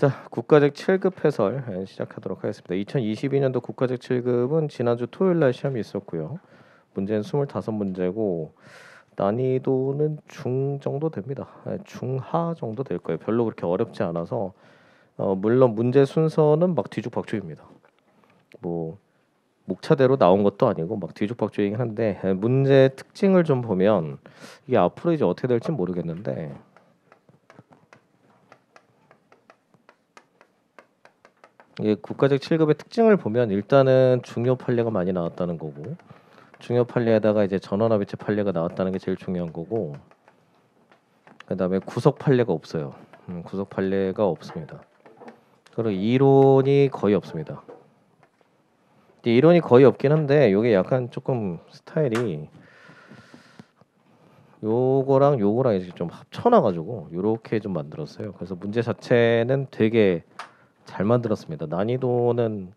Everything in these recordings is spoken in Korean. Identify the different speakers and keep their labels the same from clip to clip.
Speaker 1: 자, 국가직 7급 해설 예, 시작하도록 하겠습니다. 2022년도 국가직 7급은 지난주 토요일 날 시험이 있었고요. 문제는 25문제고 난이도는 중 정도 됩니다. 예, 중하 정도 될 거예요. 별로 그렇게 어렵지 않아서 어, 물론 문제 순서는 막 뒤죽박죽입니다. 뭐 목차대로 나온 것도 아니고 막 뒤죽박죽이긴 한데 예, 문제 특징을 좀 보면 이게 앞으로 이제 어떻게 될지 모르겠는데 이게 국가적 7급의 특징을 보면 일단은 중요 판례가 많이 나왔다는 거고 중요 판례에다가 이제 전원합의체 판례가 나왔다는 게 제일 중요한 거고 그다음에 구속 판례가 없어요. 음, 구속 판례가 없습니다. 그리고 이론이 거의 없습니다. 이론이 거의 없긴 한데 이게 약간 조금 스타일이 요거랑 요거랑 이제 좀 합쳐놔 가지고 이렇게좀 만들었어요. 그래서 문제 자체는 되게 잘 만들었습니다. 난이도는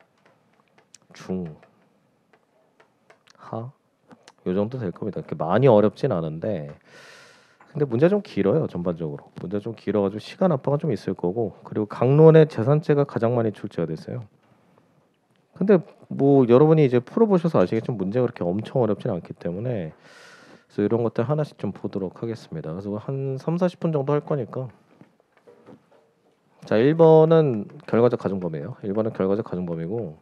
Speaker 1: 중, 하, 요 정도 될 겁니다. 그렇게 많이 어렵진 않은데 근데 문제 좀 길어요 전반적으로 문제 좀 길어가지고 시간 아박가좀 있을 거고 그리고 강론의 재산세가 가장 많이 출제가 됐어요. 근데 뭐 여러분이 이제 풀어보셔서 아시겠지만 문제가 그렇게 엄청 어렵진 않기 때문에 그래서 이런 것들 하나씩 좀 보도록 하겠습니다. 그래서 한 3, 40분 정도 할 거니까 자, 1번은 결과적 가중범이에요 1번은 결과적 가중범이고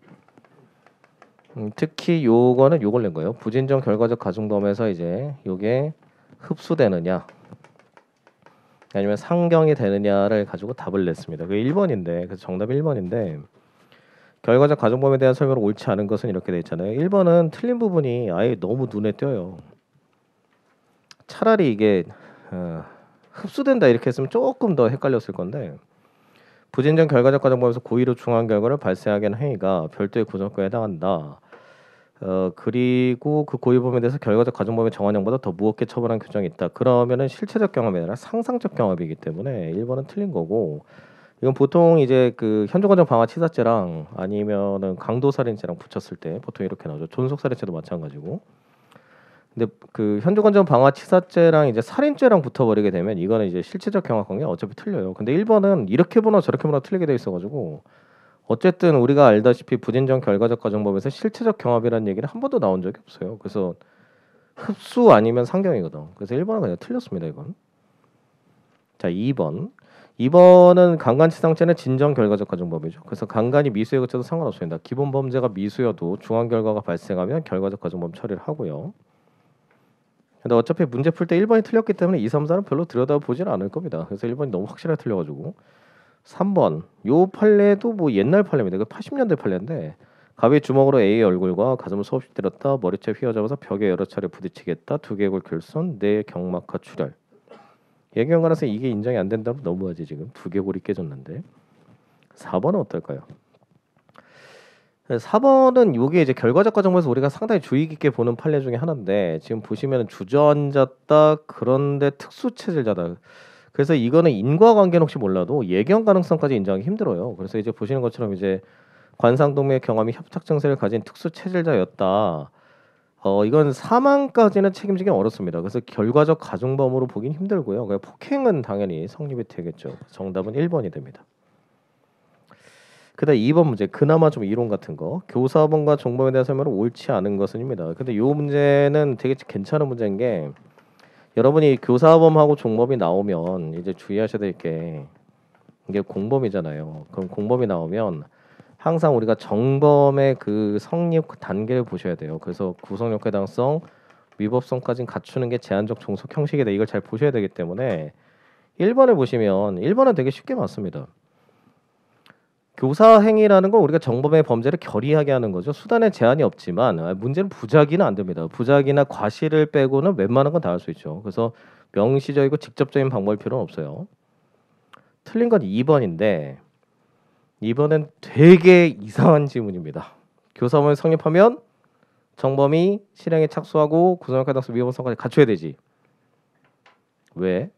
Speaker 1: 음, 특히 요거는 요걸 낸 거예요. 부진정 결과적 가중범에서 이제 요게 흡수되느냐 아니면 상경이 되느냐를 가지고 답을 냈습니다. 그 1번인데 그래서 정답 1번인데 결과적 가중범에 대한 설명으로 옳지 않은 것은 이렇게 돼 있잖아요. 1번은 틀린 부분이 아예 너무 눈에 띄어요. 차라리 이게 어, 흡수된다 이렇게 했으면 조금 더 헷갈렸을 건데 부진정 결과적 과정법에서 고의로 중한 결과를 발생하게 한 행위가 별도의 구성과에 해당한다. 어, 그리고 그 고의 범위에 대해서 결과적 과정법의 정한형보다 더 무겁게 처벌한 규정이 있다. 그러면은 실체적 경험이 아니라 상상적 경험이기 때문에 1번은 틀린 거고 이건 보통 이제 그 현존과정 방화 치사죄랑 아니면은 강도 살인죄랑 붙였을 때 보통 이렇게 나오죠. 존속 살인죄도 마찬가지고. 근데 그 현주건전 방화 치사죄랑 이제 살인죄랑 붙어버리게 되면 이거는 이제 실체적 경악관계 어차피 틀려요. 근데 1번은 이렇게 보나 저렇게 보나 틀리게 돼 있어가지고 어쨌든 우리가 알다시피 부진정 결과적 과정법에서 실체적 경합이라는 얘기를한 번도 나온 적이 없어요. 그래서 흡수 아니면 상경이거든. 그래서 1번은 그냥 틀렸습니다 이건. 자 2번. 2번은 강간치상죄는 진정 결과적 과정법이죠. 그래서 강간이 미수에 그쳐도 상관없습니다. 기본 범죄가 미수여도 중앙 결과가 발생하면 결과적 과정법 처리를 하고요. 근데 어차피 문제 풀 때 1번이 틀렸기 때문에 2, 3, 4는 별로 들여다보질 않을 겁니다. 그래서 1번이 너무 확실하게 틀려가지고 3번 요 판례도 뭐 옛날 판례입니다. 그 80년대 판례인데 가위 주먹으로 A의 얼굴과 가슴을 수없이 때렸다. 머리채 휘어잡아서 벽에 여러 차례 부딪히겠다. 두 개골 결손, 네 경막하 출혈. 예견관에서 이게 인정이 안 된다면 너무하지 지금 두 개골이 깨졌는데 4번은 어떨까요? 4번은 요게 이제 결과적과 정에서 우리가 상당히 주의 깊게 보는 판례 중에 하나인데 지금 보시면 주저앉았다 그런데 특수체질자다. 그래서 이거는 인과관계는 혹시 몰라도 예견 가능성까지 인정하기 힘들어요. 그래서 이제 보시는 것처럼 이제 관상동맥 경험이 협착 증세를 가진 특수체질자였다. 어 이건 사망까지는 책임지기 어렵습니다. 그래서 결과적 가중범으로 보긴 힘들고요. 그러니까 폭행은 당연히 성립이 되겠죠. 정답은 1번이 됩니다. 그다음 2번 문제 그나마 좀 이론 같은 거 교사범과 종범에 대한 설명은 옳지 않은 것은입니다. 근데 요 문제는 되게 괜찮은 문제인 게 여러분이 교사범하고 종범이 나오면 이제 주의하셔야 될 게 이게 공범이잖아요. 그럼 공범이 나오면 항상 우리가 정범의 그 성립 단계를 보셔야 돼요. 그래서 구성력 해당성, 위법성까지 갖추는 게 제한적 종속 형식이다. 이걸 잘 보셔야 되기 때문에 1번을 보시면 1번은 되게 쉽게 맞습니다. 교사 행위라는 건 우리가 정범의 범죄를 결의하게 하는 거죠. 수단에 제한이 없지만 아, 문제는 부작위는안 됩니다. 부작위나 과실을 빼고는 웬만한 건 다 할 수 있죠. 그래서 명시적이고 직접적인 방법일 필요는 없어요. 틀린 건 2번인데 2번은 되게 이상한 질문입니다. 교사원을 성립하면 정범이 실행에 착수하고 구성역가당수 위험성까지 갖춰야 되지. 왜?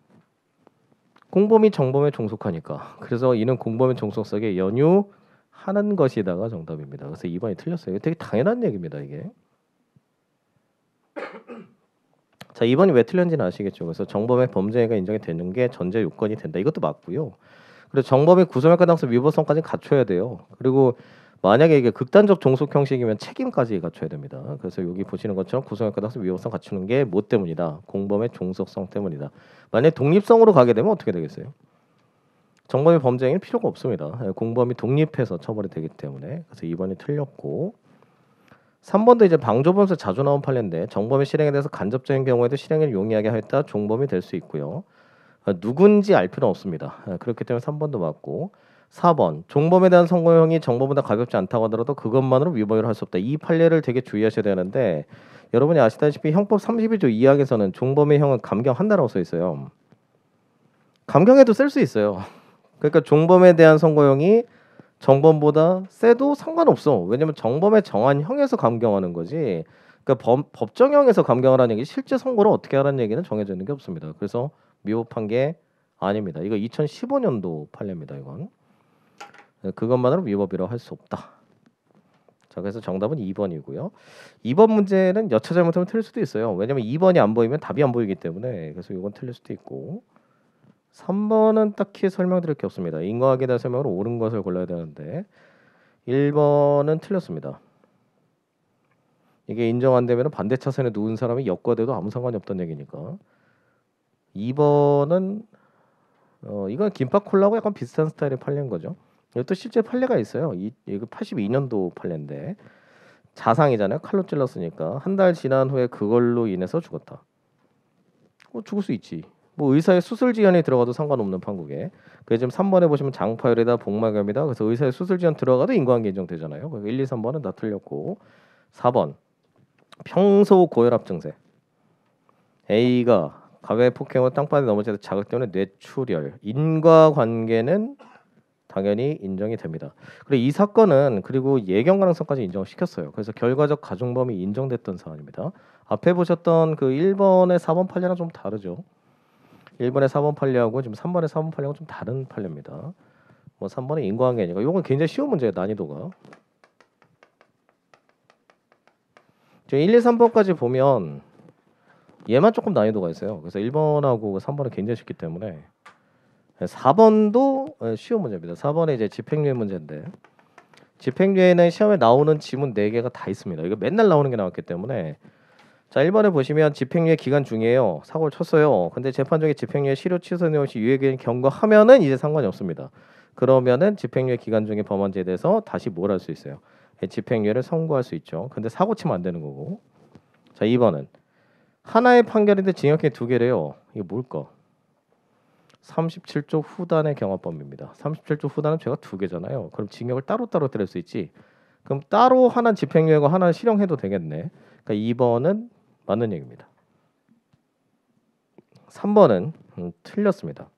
Speaker 1: 공범 이 정범에 종속하니까. 그래서 이는 공범의 종속성에 연유하는 것이다가 정답입니다. 그래서 2번이 틀렸어요. 되게 당연한 얘기입니다, 이게. 자, 2번이 왜 틀렸는지는 아시겠죠. 그래서 정범의 범죄가 인정이 되는 게 전제 요건이 된다. 이것도 맞고요. 그리고 정범의 구성할가당성 위법성까지 갖춰야 돼요. 그리고 만약에 이게 극단적 종속 형식이면 책임까지 갖춰야 됩니다. 그래서 여기 보시는 것처럼 구성역과 학습 위협성 갖추는 게 뭐 때문이다. 공범의 종속성 때문이다. 만약 독립성으로 가게 되면 어떻게 되겠어요? 정범의 범죄행위 필요가 없습니다. 예, 공범이 독립해서 처벌이 되기 때문에 그래서 2번이 틀렸고 3번도 이제 방조범서 자주 나온 판례인데 정범의 실행에 대해서 간접적인 경우에도 실행을 용이하게 하다 종범이 될 수 있고요. 아, 누군지 알 필요는 없습니다. 아, 그렇기 때문에 3번도 맞고 4번 종범에 대한 선고형이 정범보다 가볍지 않다고 하더라도 그것만으로 위법을 할 수 없다. 이 판례를 되게 주의하셔야 되는데 여러분이 아시다시피 형법 31조 2항에서는 종범의 형은 감경 한다라고써 있어요. 감경해도쓸 수 있어요. 그러니까 종범에 대한 선고형이 정범보다 세도 상관없어. 왜냐면 정범의 정한 형에서 감경하는 거지. 그러니까 범, 법정형에서 감경하라는 얘기 실제 선고를 어떻게 하라는 얘기는 정해져 있는 게 없습니다. 그래서 미흡한 게 아닙니다. 이거 2015년도 판례입니다. 이건. 그것만으로 위법이라고 할 수 없다. 자, 그래서 정답은 2번이고요. 2번 문제는 여차 잘못하면 틀릴 수도 있어요. 왜냐면 2번이 안 보이면 답이 안 보이기 때문에 그래서 이건 틀릴 수도 있고 3번은 딱히 설명드릴 게 없습니다. 인과학에 대한 설명으로 옳은 것을 골라야 되는데 1번은 틀렸습니다. 이게 인정 안 되면 반대 차선에 누운 사람이 역과돼도 아무 상관이 없던 얘기니까 2번은 어, 이건 김밥 콜라고 약간 비슷한 스타일에 팔린 거죠. 이것도 실제 판례가 있어요. 이 이거 82년도 그 판례인데 자상이잖아요. 칼로 찔렀으니까 한 달 지난 후에 그걸로 인해서 죽었다. 뭐 죽을 수 있지. 뭐 의사의 수술 지연이 들어가도 상관없는 판국에 그게 지금 3번에 보시면 장파열이다 복막염이다 그래서 의사의 수술 지연 들어가도 인과관계 인정되잖아요. 그래서 1, 2, 3번은 다 틀렸고 4번 평소 고혈압 증세 A가 가외 폭행으로 땅바닥에 넘어져서 자극 때문에 뇌출혈 인과관계는 당연히 인정이 됩니다. 그리고 이 사건은 그리고 예견 가능성까지 인정을 시켰어요. 그래서 결과적 가중범이 인정됐던 사안입니다. 앞에 보셨던 그 1번의 4번 판례랑 좀 다르죠. 1번의 4번 판례하고 지금 3번의 4번 판례하고 좀 다른 판례입니다. 뭐 3번의 인과관계니까 이건 굉장히 쉬운 문제예요. 난이도가. 지금 1, 2, 3번까지 보면 얘만 조금 난이도가 있어요. 그래서 1번하고 3번은 굉장히 쉽기 때문에 4번도 예, 쉬운 문제입니다. 4번에 이제 집행유예 문제인데 집행유예는 시험에 나오는 지문 4개가 다 있습니다. 이거 맨날 나오는 게 나왔기 때문에 자 1번에 보시면 집행유예 기간 중이에요. 사고를 쳤어요. 근데 재판정에 집행유예 실효 취소 내용 시 유예기간 경과하면은 이제 상관이 없습니다. 그러면은 집행유예 기간 중에 범죄에 대해서 다시 뭘 할 수 있어요? 예, 집행유예를 선고할 수 있죠. 근데 사고 치면 안 되는 거고. 자 2번은 하나의 판결인데 징역형이 두 개래요. 이게 뭘까? 37조 후단의 경합범입니다. 37조 후단은 제가 두 개잖아요. 그럼 징역을 따로따로 때릴 수 있지. 그럼 따로 하나는 집행유예고 하나는 실형해도 되겠네. 그러니까 2번은 맞는 얘기입니다. 3번은 음, 틀렸습니다.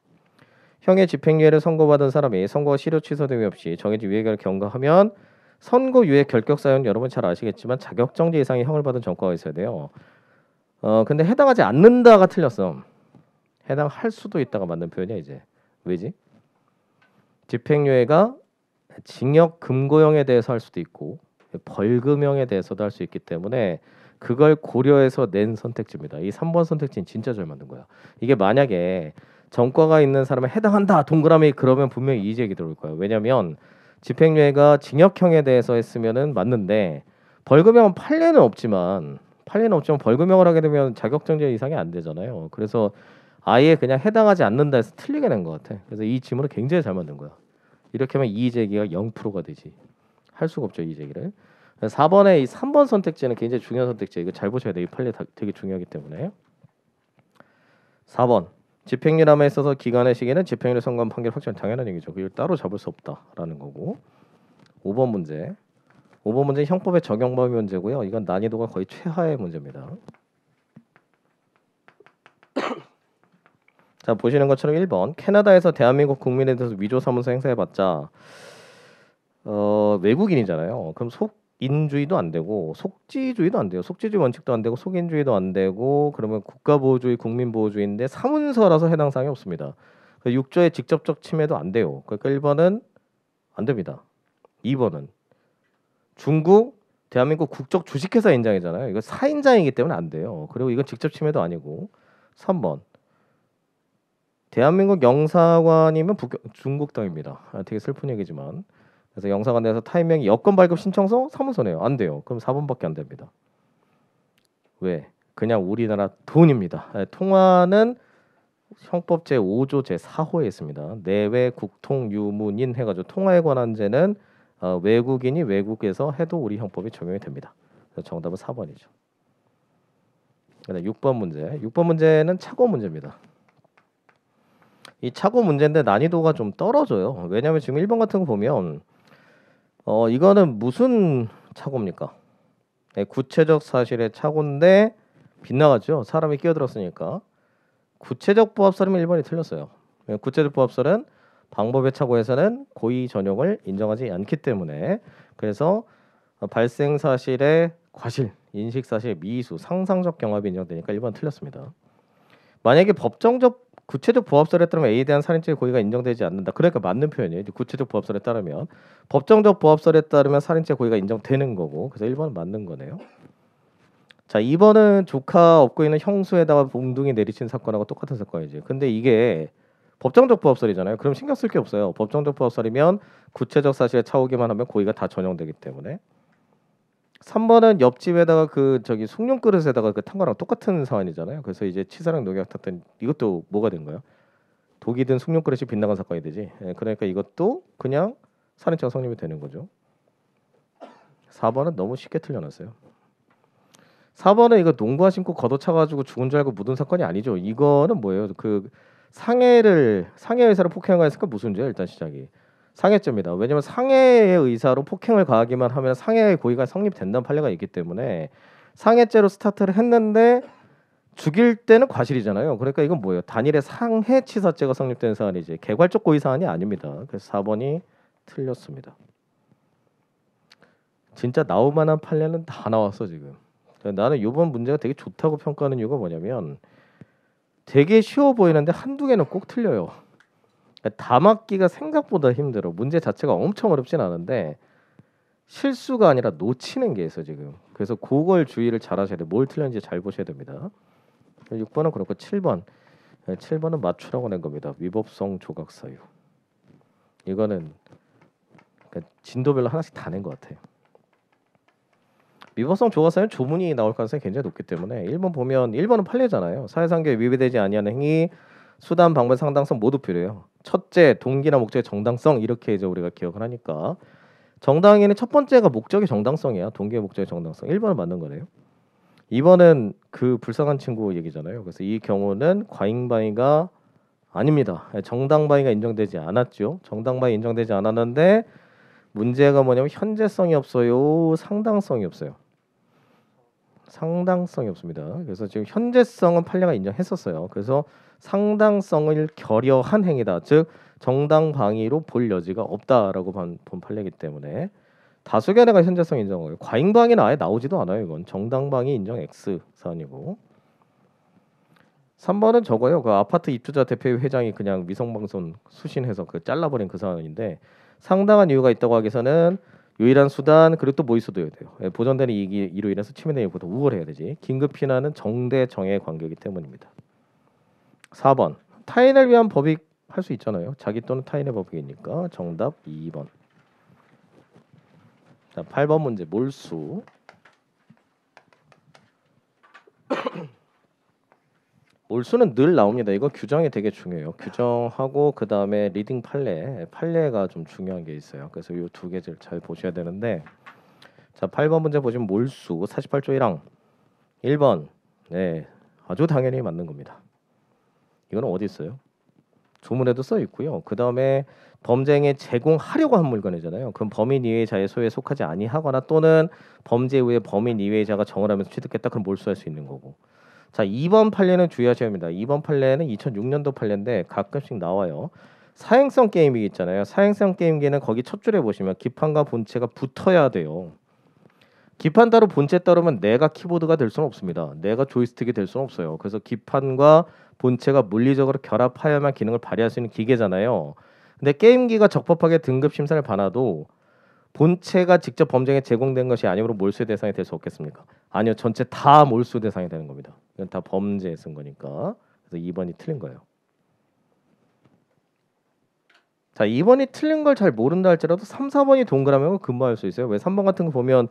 Speaker 1: 형의 집행유예를 선고받은 사람이 선고 실효 취소 등이 없이 정해진 유예기간을 경과하면 선고유예 결격 사유는 여러분 잘 아시겠지만 자격정지 이상의 형을 받은 전과가 있어야 돼요. 어 근데 해당하지 않는다가 틀렸어. 해당할 수도 있다가 맞는 표현이야 이제 왜지? 집행유예가 징역 금고형에 대해서 할 수도 있고 벌금형에 대해서도 할 수 있기 때문에 그걸 고려해서 낸 선택지입니다. 이 3번 선택지는 진짜 잘 만든 거야. 이게 만약에 전과가 있는 사람에 해당한다 동그라미 그러면 분명히 이의기 들어올 거야 왜냐하면 집행유예가 징역형에 대해서 했으면은 맞는데 벌금형은 판례는 없지만 판례는 없지만 벌금형을 하게 되면 자격정지 이상이 안 되잖아요. 그래서 아예 그냥 해당하지 않는다 해서 틀리게 낸것 같아. 그래서 이 질문을 굉장히 잘 만든 거야. 이렇게 하면 이의제기가 0%가 되지. 할 수가 없죠 이의제기를. 4번의이 3번 선택지는 굉장히 중요한 선택지. 이거 잘 보셔야 돼. 이 판례 되게 중요하기 때문에. 4번 집행유예함에 있어서 기간의 시기는 집행유예 선고 판결 확정 당연한 얘기죠. 그걸 따로 잡을 수 없다라는 거고. 5번 문제. 5번 문제 형법의 적용 범위 문제고요. 이건 난이도가 거의 최하의 문제입니다. 자 보시는 것처럼 1번 캐나다에서 대한민국 국민에 대해서 위조 사문서 행사해봤자 어, 외국인이잖아요. 그럼 속인주의도 안 되고 속지주의도 안 돼요. 속지주의 원칙도 안 되고 속인주의도 안 되고 그러면 국가보호주의, 국민보호주의인데 사문서라서 해당 사항이 없습니다. 6조의 그 직접적 침해도 안 돼요. 그러니까 1번은 안 됩니다. 2번은 중국 대한민국 국적 주식회사 인장이잖아요. 이거 사인장이기 때문에 안 돼요. 그리고 이건 직접 침해도 아니고 3번 대한민국 영사관이면 북, 중국 땅입니다. 아, 되게 슬픈 얘기지만 그래서 영사관에서 타이밍이 여권 발급 신청서 사문서네요. 안 돼요. 그럼 4번밖에 안 됩니다. 왜? 그냥 우리나라 돈입니다. 아, 통화는 형법 제 5조 제 4호에 있습니다. 내외 국통 유문인 해가지고 통화에 관한 죄는 어, 외국인이 외국에서 해도 우리 형법이 적용이 됩니다. 정답은 4번이죠. 6번 문제. 6번 문제는 착오 문제입니다. 이 차고 문제인데 난이도가 좀 떨어져요. 왜냐하면 지금 1번 같은 거 보면 어 이거는 무슨 차고입니까? 네, 구체적 사실의 차고인데 빗나가죠 사람이 끼어들었으니까 구체적 부합설이면 1번이 틀렸어요. 구체적 부합설은 방법의 차고에서는 고의 전용을 인정하지 않기 때문에 그래서 발생 사실의 과실, 인식 사실 미수, 상상적 경합이 인정되니까 1번 틀렸습니다. 만약에 법정적 구체적 부합설에 따르면 A에 대한 살인죄의 고의가 인정되지 않는다. 그러니까 맞는 표현이에요. 구체적 부합설에 따르면 법정적 부합설에 따르면 살인죄 의 고의가 인정되는 거고 그래서 1번은 맞는 거네요. 자, 2번은 조카 업고 있는 형수에다가 봉둥이 내리친 사건하고 똑같은 사건이지. 근데 이게 법정적 부합설이잖아요. 그럼 신경 쓸 게 없어요. 법정적 부합설이면 구체적 사실에 차오기만 하면 고의가 다 전용되기 때문에 3번은 옆집에다가 그 저기 숭늉 그릇에다가 그탄 거랑 똑같은 사안이잖아요. 그래서 이제 치사랑 농약 탔던 이것도 뭐가 된 거예요? 독이든 숭늉 그릇이 빗나간 사건이 되지. 예, 그러니까 이것도 그냥 살인죄 성립이 되는 거죠. 4번은 너무 쉽게 틀려놨어요. 4번은 이거 농부화 신고 걷어차 가지고 죽은 줄 알고 묻은 사건이 아니죠. 이거는 뭐예요? 그 상해를 상해 의사를 폭행한 거였으니까 무슨 죄 일단 시작이. 상해죄입니다. 왜냐하면 상해의 의사로 폭행을 가하기만 하면 상해의 고의가 성립된다는 판례가 있기 때문에 상해죄로 스타트를 했는데 죽일 때는 과실이잖아요. 그러니까 이건 뭐예요? 단일의 상해치사죄가 성립된 사안이지 개괄적 고의 사안이 아닙니다. 그래서 4번이 틀렸습니다. 진짜 나올 만한 판례는 다 나왔어 지금. 나는 이번 문제가 되게 좋다고 평가하는 이유가 뭐냐면 되게 쉬워 보이는데 한두 개는 꼭 틀려요. 그러니까 다 막기가 생각보다 힘들어. 문제 자체가 엄청 어렵진 않은데 실수가 아니라 놓치는 게 있어 지금. 그래서 그걸 주의를 잘 하셔야 돼. 뭘 틀렸는지 잘 보셔야 됩니다. 6번은 그렇고 7번. 7번은 맞추라고 낸 겁니다. 위법성 조각 사유. 이거는 그러니까 진도별로 하나씩 다 낸 것 같아요. 위법성 조각 사유는 조문이 나올 가능성이 굉장히 높기 때문에 1번 보면 1번은 판례잖아요. 사회상계에 위배되지 아니하는 행위, 수단, 방법, 상당성 모두 필요해요. 첫째 동기나 목적의 정당성 이렇게 이제 우리가 기억을 하니까 정당에는 첫 번째가 목적의 정당성이야. 동기의 목적의 정당성. 1번은 맞는 거네요. 2번은 그 불쌍한 친구 얘기잖아요. 그래서 이 경우는 과잉방위가 아닙니다. 정당방위가 인정되지 않았죠. 정당방위 인정되지 않았는데 문제가 뭐냐면 현재성이 없어요. 상당성이 없어요. 상당성이 없습니다. 그래서 지금 현재성은 판례가 인정했었어요. 그래서 상당성을 결여한 행위다. 즉 정당 방위로 볼 여지가 없다라고 본, 본 판례이기 때문에 다수견해가 현재성 인정을 과잉 방위는 아예 나오지도 않아요. 이건 정당 방위 인정 X 사안이고 3번은 저거요. 그 아파트 입주자 대표회 장이 그냥 위성방송 수신해서 그 잘라버린 그 사안인데 상당한 이유가 있다고 하기에서는 유일한 수단 그리고 또뭐 있어도 돼요. 예, 보전되는 이익이 이로 인해서 침해된 이익보다 우월해야 되지. 긴급 피난은 정대 정의 관계이기 때문입니다. 4번. 타인을 위한 법익 할 수 있잖아요. 자기 또는 타인의 법익이니까 정답 2번. 자, 8번 문제 몰수. 몰수는 늘 나옵니다. 이거 규정이 되게 중요해요. 규정하고 그 다음에 리딩 판례, 판례가 좀 중요한 게 있어요. 그래서 이 두 개를 잘 보셔야 되는데, 자 8번 문제 보시면 몰수 48조 1항 1번, 네 아주 당연히 맞는 겁니다. 이거는 어디 있어요? 조문에도 써 있고요. 그 다음에 범죄에 제공하려고 한 물건이잖아요. 그럼 범인 이외자의 소유에 속하지 아니하거나 또는 범죄 후에 범인 이외자가 정을 하면서 취득했다 그럼 몰수할 수 있는 거고. 자, 2번 판례는 주의하셔야 합니다. 2번 판례는 2006년도 판례인데 가끔씩 나와요. 사행성 게임이 있잖아요. 사행성 게임기는 거기 첫 줄에 보시면 기판과 본체가 붙어야 돼요. 기판 따로 본체 따로면 내가 키보드가 될 수는 없습니다. 내가 조이스틱이 될 수는 없어요. 그래서 기판과 본체가 물리적으로 결합하여야만 기능을 발휘할 수 있는 기계잖아요. 근데 게임기가 적법하게 등급 심사를 받아도 본체가 직접 범죄에 제공된 것이 아니므로 몰수의 대상이 될 수 없겠습니까? 아니요, 전체 다 몰수 대상이 되는 겁니다. 이건 다 범죄에 쓴 거니까. 그래서 2번이 틀린 거예요. 자, 2번이 틀린 걸 잘 모른다 할지라도 3, 4번이 동그라미고 금방할 수 있어요. 왜 3번 같은 거 보면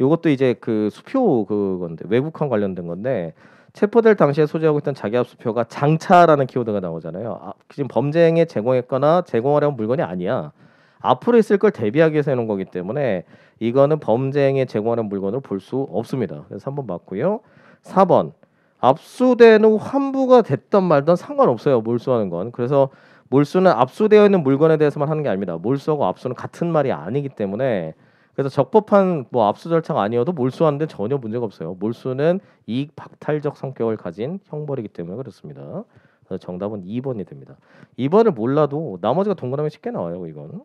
Speaker 1: 이것도 이제 그 수표 그건데 외국항 관련된 건데 체포될 당시에 소지하고 있던 자기압 수표가 장차라는 키워드가 나오잖아요. 아, 지금 범죄행에 위 제공했거나 제공하려는 물건이 아니야. 앞으로 있을 걸 대비하기 위해서 해놓은 거기 때문에 이거는 범죄행에 위 제공하는 물건으로볼 수 없습니다. 그래서 3번 맞고요. 4번 압수된 후 환부가 됐던 말든 상관없어요. 몰수하는 건. 그래서 몰수는 압수되어 있는 물건에 대해서만 하는 게 아닙니다. 몰수하고 압수는 같은 말이 아니기 때문에 그래서 적법한 뭐 압수 절차가 아니어도 몰수하는데 전혀 문제가 없어요. 몰수는 이익 박탈적 성격을 가진 형벌이기 때문에 그렇습니다. 그래서 정답은 2번이 됩니다. 2번을 몰라도 나머지가 동그라미 쉽게 나와요. 이건.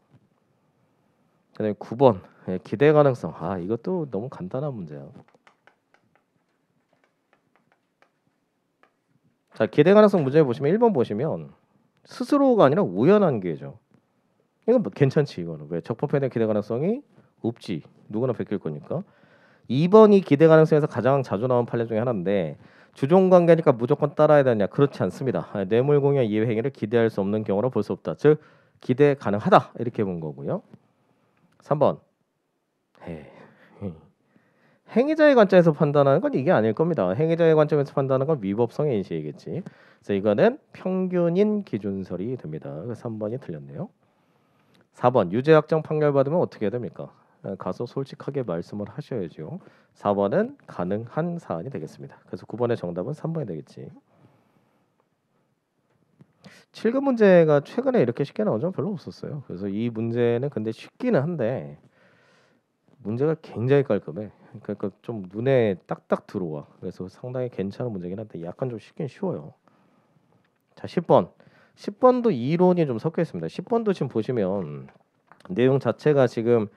Speaker 1: 그다음에 9번 예, 기대 가능성. 아 이것도 너무 간단한 문제예요. 자 기대 가능성 문제 보시면 1번 보시면 스스로가 아니라 우연한 기회죠. 이건 뭐 괜찮지 이거는 왜 적법에 대한 기대 가능성이 없지. 누구나 베낄 거니까. 2번이 기대 가능성에서 가장 자주 나온 판례 중에 하나인데 주종 관계니까 무조건 따라야 되냐? 그렇지 않습니다. 뇌물 공여 이외 행위를 기대할 수 없는 경우로 볼 수 없다. 즉 기대 가능하다 이렇게 본 거고요. 3번 해. 행위자의 관점에서 판단하는 건 이게 아닐 겁니다. 행위자의 관점에서 판단하는 건 위법성의 인식이겠지. 그래서 이거는 평균인 기준설이 됩니다. 3번이 틀렸네요. 4번 유죄 확정 판결 받으면 어떻게 해야 됩니까? 가서 솔직하게 말씀을 하셔야죠. 4번은 가능한 사안이 되겠습니다. 그래서 9번의 정답은 3번이 되겠지. 7급 문제가 최근에 이렇게 쉽게 나온 적은 별로 없었어요. 그래서 이 문제는 근데 쉽기는 한데 문제가 굉장히 깔끔해. 그러니까 좀 눈에 딱딱 들어와. 그래서 상당히 괜찮은 문제긴 한데 약간 좀 쉽긴 쉬워요. 자, 10번. 10번도 이론이 좀 섞여 있습니다. 10번도 지금 보시면 내용 자체가 지금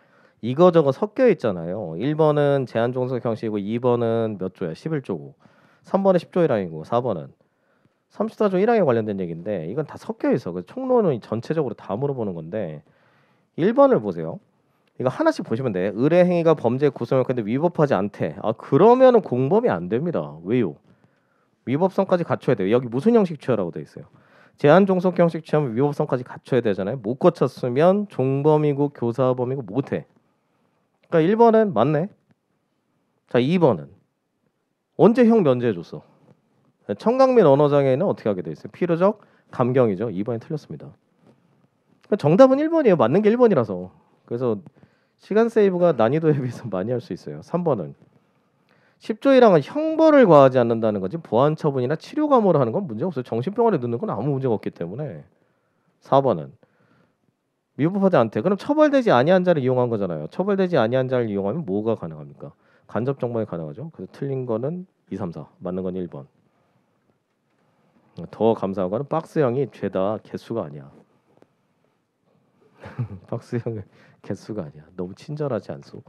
Speaker 1: 이거저거 섞여 있잖아요. 1번은 제한 종속 형식이고 2번은 몇 조야? 11조고. 3번은 10조 1항이고 4번은 34조 1항에 관련된 얘기인데 이건 다 섞여 있어. 그 총론은 전체적으로 다 물어보는 건데 1번을 보세요. 이거 하나씩 보시면 돼. 요 의뢰 행위가 범죄 구성을 근데 위법하지 않대. 아 그러면은 공범이 안 됩니다. 왜요? 위법성까지 갖춰야 돼요. 여기 무슨 형식 취하라고 돼 있어요. 제한 종속 형식 취하면 위법성까지 갖춰야 되잖아요. 못 거쳤으면 종범이고 교사범이고 못해. 그러니까 1번은 맞네. 자, 2번은 언제 형 면제해 줬어? 청각민 언어 장애는 어떻게 하게 돼 있어요? 필요적 감경이죠. 2번이 틀렸습니다. 그러니까 정답은 1번이에요. 맞는 게 1번이라서. 그래서 시간 세이브가 난이도에 비해서 많이 할 수 있어요. 3번은 10조 이랑은 형벌을 과하지 않는다는 거지 보안 처분이나 치료 감호를 하는 건 문제 없어요. 정신병원에 넣는 건 아무 문제가 없기 때문에 4번은 미법포대한테 그럼 처벌되지 아니한 자를 이용한 거잖아요. 처벌되지 아니한 자를 이용하면 뭐가 가능합니까? 간접 정보에 가능하죠. 그래서 틀린 거는 2, 3, 4, 맞는 건 1번. 더 감사한 거는 박스형이 죄다 개수가 아니야. 박스형의 개수가 아니야. 너무 친절하지 않소.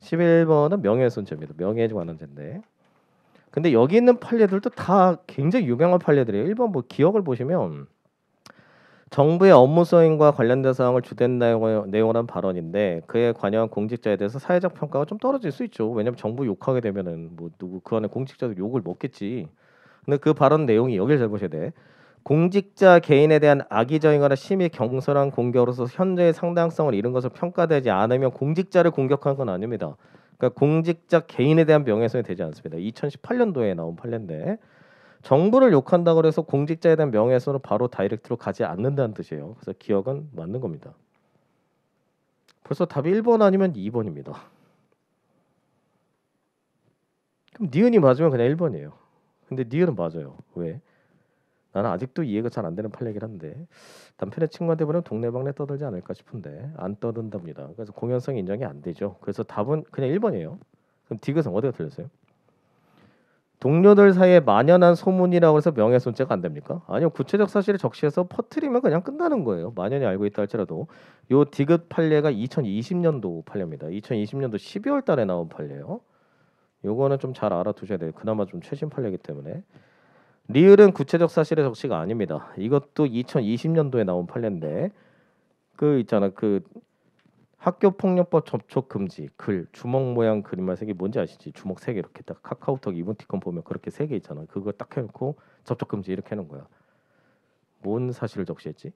Speaker 1: 11번은 명예훼손죄입니다. 명예에 관한 죄인데. 근데 여기 있는 판례들도 다 굉장히 유명한 판례들이에요. 1번 뭐 기억을 보시면 정부의 업무 수행과 관련된 사항을 주된 내용을, 내용을 한 발언인데 그에 관여한 공직자에 대해서 사회적 평가가 좀 떨어질 수 있죠. 왜냐하면 정부 욕하게 되면은 뭐 누구 그 안에 공직자도 욕을 먹겠지. 근데 그 발언 내용이 여기를 잘 보셔야 돼. 네. 공직자 개인에 대한 악의적이거나 심히 경솔한 공격으로서 현재의 상당성을 잃은 것을 평가되지 않으면 공직자를 공격한 건 아닙니다. 그러니까 공직자 개인에 대한 명예훼손이 되지 않습니다. 2018년도에 나온 판례인데 정부를 욕한다고 해서 공직자에 대한 명예훼손은 바로 다이렉트로 가지 않는다는 뜻이에요. 그래서 기억은 맞는 겁니다. 벌써 답이 1번 아니면 2번입니다. 그럼 니은이 맞으면 그냥 1번이에요. 근데 니은은 맞아요. 왜? 나는 아직도 이해가 잘 안 되는 판례긴 한데 남편의 친구한테 보내면 동네방네 떠들지 않을까 싶은데 안 떠든답니다. 그래서 공연성 인정이 안 되죠. 그래서 답은 그냥 1번이에요. 그럼 디귿은 어디가 틀렸어요? 동료들 사이에 만연한 소문이라고 해서 명예훼손죄가 안 됩니까? 아니요 구체적 사실을 적시해서 퍼트리면 그냥 끝나는 거예요. 만연히 알고 있다 할지라도 요 디귿 판례가 2020년도 판례입니다. 2020년도 12월달에 나온 판례예요. 요거는 좀 잘 알아두셔야 돼요. 그나마 좀 최신 판례이기 때문에 리을은 구체적 사실의 적시가 아닙니다. 이것도 2020년도에 나온 판례인데 그 있잖아 그 학교폭력법 접촉 금지 글 주먹 모양 그림만 색이 뭔지 아시지? 주먹 세 개 이렇게 딱 카카오톡 이모티콘 보면 그렇게 세 개 있잖아. 그거 딱 해놓고 접촉 금지 이렇게 해놓은 거야. 뭔 사실을 적시했지?